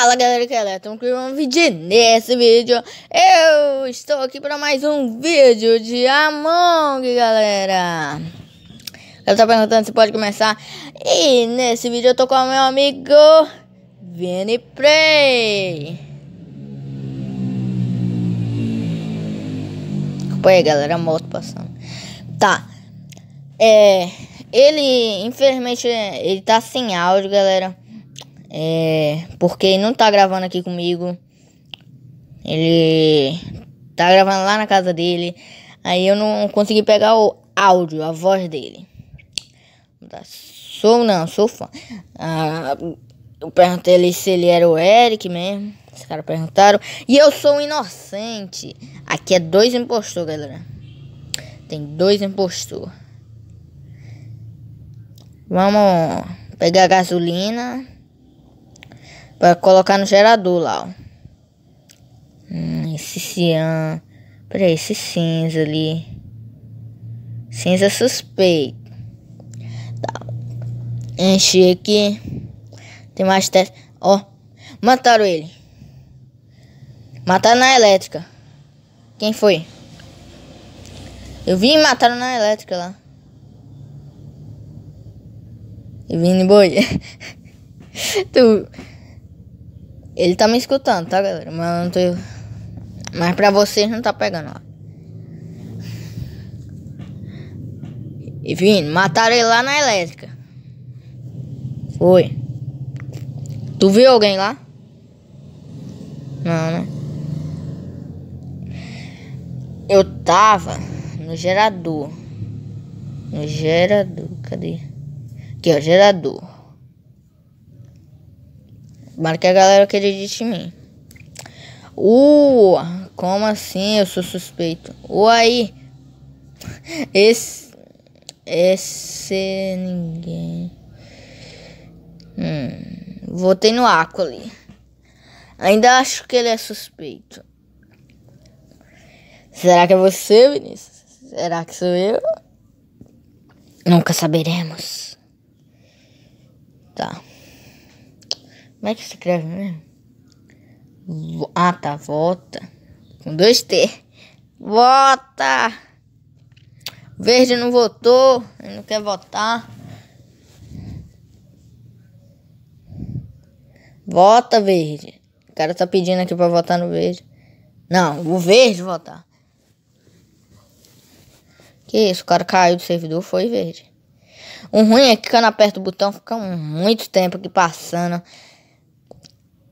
Fala galera que é um vídeo nesse vídeo eu estou aqui para mais um vídeo de Among galera eu tô perguntando se pode começar e nesse vídeo eu tô com o meu amigo Vini Prey acompanha aí galera a moto passando tá é ele infelizmente ele tá sem áudio galera é, porque não tá gravando aqui comigo. Ele tá gravando lá na casa dele. Aí eu não consegui pegar o áudio, a voz dele. Sou não, sou fã. Ah, eu perguntei ele se ele era o Eric mesmo. Os caras perguntaram. E eu sou inocente. Aqui é dois impostores, galera. Tem dois impostores. Vamos pegar gasolina. Pra colocar no gerador lá, ó. Hum, esse cian. Peraí, esse cinza ali. Cinza suspeito. Tá. Enchi aqui. Tem mais teste. Ó. Mataram ele. Mataram na elétrica. Quem foi? Eu vim e mataram na elétrica lá. Eu vim embora. tu. Ele tá me escutando, tá, galera? Mas eu não tô... Mas pra vocês não tá pegando, ó. Enfim, mataram ele lá na elétrica. Foi. Tu viu alguém lá? Não, né? Eu tava no gerador. No gerador, cadê? Aqui, ó, gerador marque que a galera acredite em mim. Uh, como assim? Eu sou suspeito. Uai. Esse. Esse. Ninguém. Hum. Votei no Aqua ali. Ainda acho que ele é suspeito. Será que é você, Vinícius? Será que sou eu? Nunca saberemos. Tá. Como é que se escreve mesmo? Ah, tá, volta. Com dois T. Vota! Verde não votou, ele não quer votar. Vota, verde. O cara tá pedindo aqui pra votar no verde. Não, o verde votar. Que isso, o cara caiu do servidor, foi verde. O ruim é que quando aperta o botão fica muito tempo aqui passando.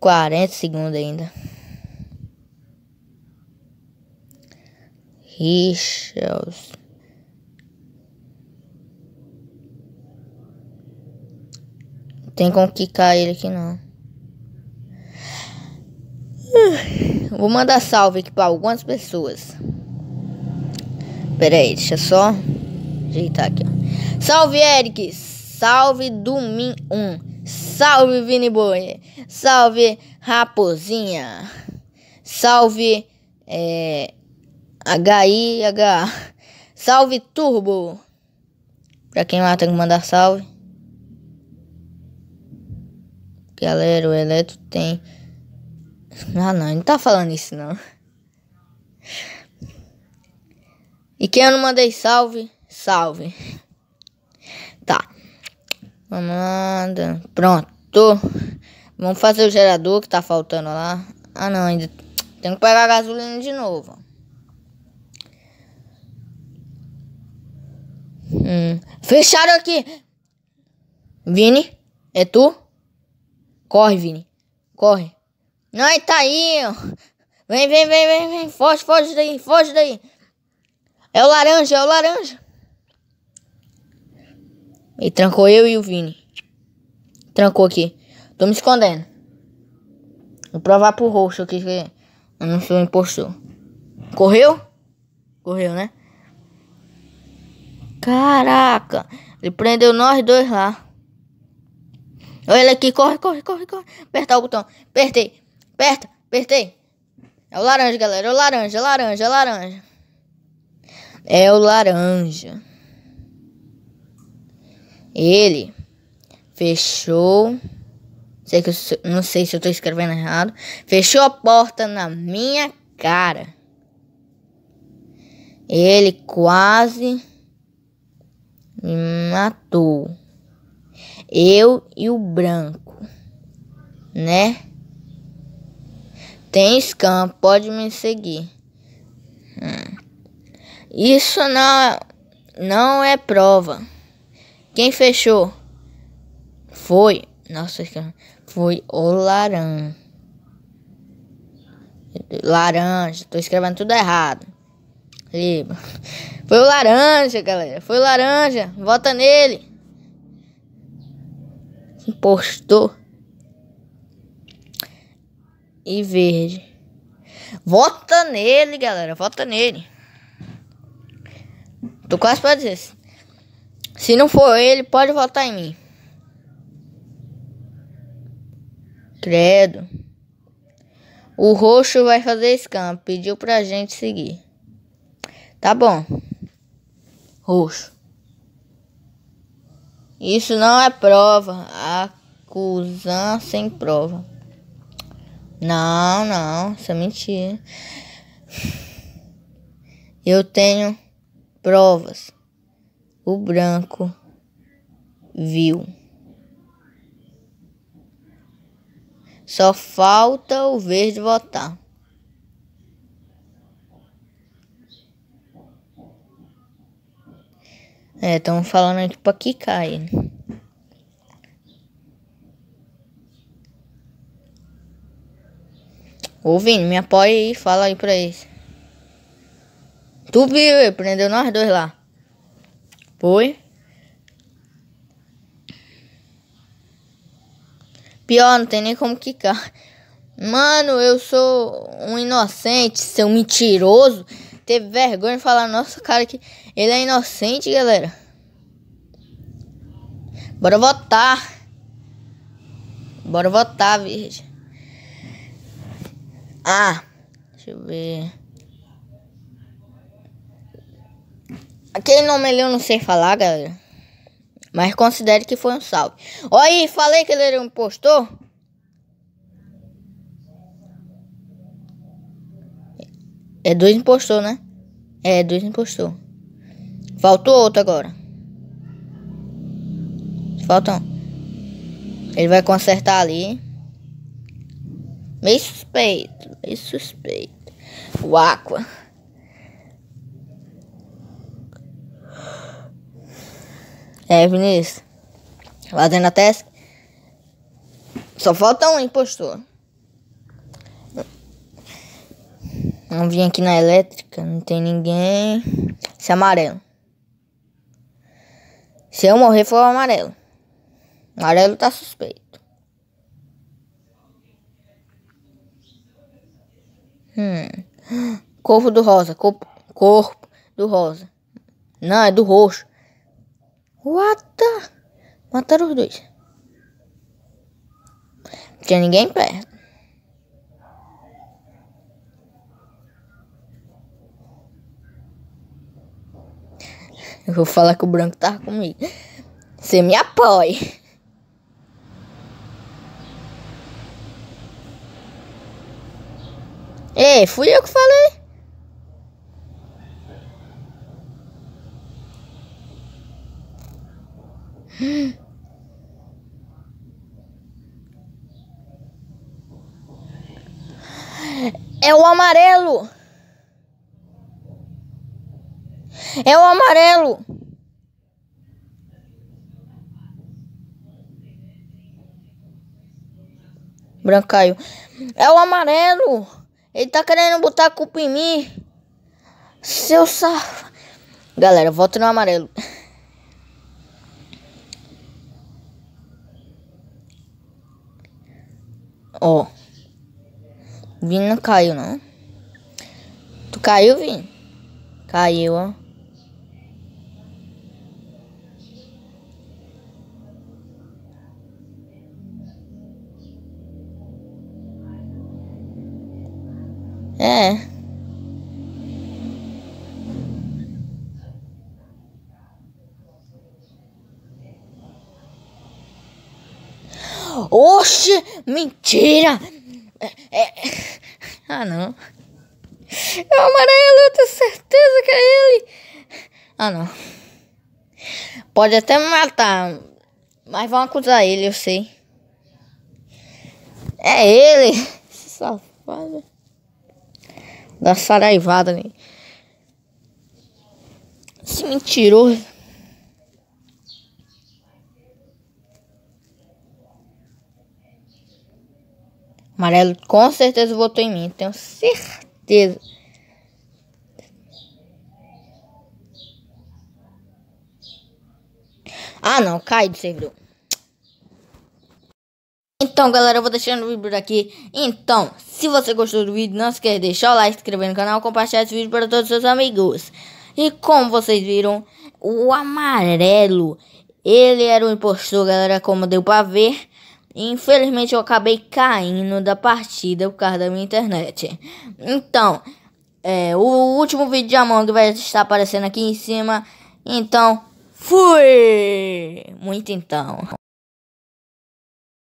40 segundos ainda. Richels. Não tem como quicar ele aqui não. Vou mandar salve aqui pra algumas pessoas. Pera aí, deixa só ajeitar aqui. Ó. Salve, Eric! Salve Domingo 1. Um. Salve Vini Boi! Salve Raposinha! Salve é, HIH! Salve Turbo! Pra quem lá tem que mandar salve. Galera, o Eletro tem. Ah não, não tá falando isso não. E quem eu não mandei salve, salve. Vamos lá. Pronto. Vamos fazer o gerador que tá faltando lá. Ah, não. Ainda tenho que pegar a gasolina de novo. Hum. Fecharam aqui. Vini, é tu? Corre, Vini. Corre. Não, ele tá aí. Vem, vem, vem, vem, vem. Foge, foge daí, foge daí. É o laranja, é o laranja. Ele trancou eu e o Vini. Trancou aqui. Tô me escondendo. Vou provar pro roxo aqui que eu não sou impostor. Correu? Correu, né? Caraca. Ele prendeu nós dois lá. Olha ele aqui. Corre, corre, corre, corre. Apertar o botão. Apertei. Aperta. Apertei. É o laranja, galera. É o laranja, laranja, laranja. É o laranja. Ele fechou. Sei que eu, não sei se eu tô escrevendo errado. Fechou a porta na minha cara. Ele quase me matou. Eu e o branco, né? Tem scan, pode me seguir. Hum. Isso não, não é prova. Quem fechou foi. Nossa, foi o Laran. Laranja, tô escrevendo tudo errado. Foi o laranja, galera. Foi o laranja. Vota nele. Impostor. E verde. Vota nele, galera. Vota nele. Tô quase pra dizer. Assim. Se não for ele, pode votar em mim. Credo. O roxo vai fazer scam. Pediu pra gente seguir. Tá bom. Roxo. Isso não é prova. Acusar sem prova. Não, não. Isso é mentira. Eu tenho provas o branco viu. Só falta o verde votar. É, estão falando aqui pra que caia. Ouvindo, me apoia aí, fala aí pra eles. Tu viu, prendeu nós dois lá. Foi? Pior, não tem nem como quicar. Mano, eu sou um inocente, seu mentiroso. Teve vergonha de falar, nossa, cara, que ele é inocente, galera. Bora votar. Bora votar, Virgem. Ah, deixa eu ver. Aquele nome ali eu não sei falar, galera. Mas considere que foi um salve. Olha aí, falei que ele era um impostor. É dois impostor, né? É, dois impostor. Faltou outro agora. Faltam. Ele vai consertar ali. Meio suspeito. Meio suspeito. O Aqua. É, Vinícius. Fazendo a task. Só falta um impostor. Não vim aqui na elétrica, não tem ninguém. Esse é amarelo. Se eu morrer, for amarelo. Amarelo tá suspeito. Hum. Corpo do rosa. Corpo, corpo do rosa. Não, é do roxo. What the? Mataram os dois. Não tinha ninguém perto. Eu vou falar que o branco tava comigo. Você me apoie. Ei, fui eu que falei. É o amarelo. É o amarelo. Brancaio. É o amarelo. Ele tá querendo botar a culpa em mim. Seu safado. Galera, volta no amarelo. Ó. Vini não caiu, não. Tu caiu, Vini? Caiu, ó. É. Oxe, mentira! É, é... Ah, não. É o amarelo, eu tenho certeza que é ele. Ah, não. Pode até me matar, mas vão acusar ele, eu sei. É ele, esse safado. Da saraivada, né? Esse mentiroso. Amarelo com certeza votou em mim, tenho certeza. Ah, não, cai do servidor. Então, galera, eu vou deixando o vídeo por aqui. Então, se você gostou do vídeo, não esqueça de deixar o like, se inscrever no canal, compartilhar esse vídeo para todos os seus amigos. E como vocês viram, o amarelo, ele era um impostor, galera, como deu pra ver infelizmente eu acabei caindo da partida por causa da minha internet. Então, é, o último vídeo de Among vai estar aparecendo aqui em cima. Então, fui! Muito então.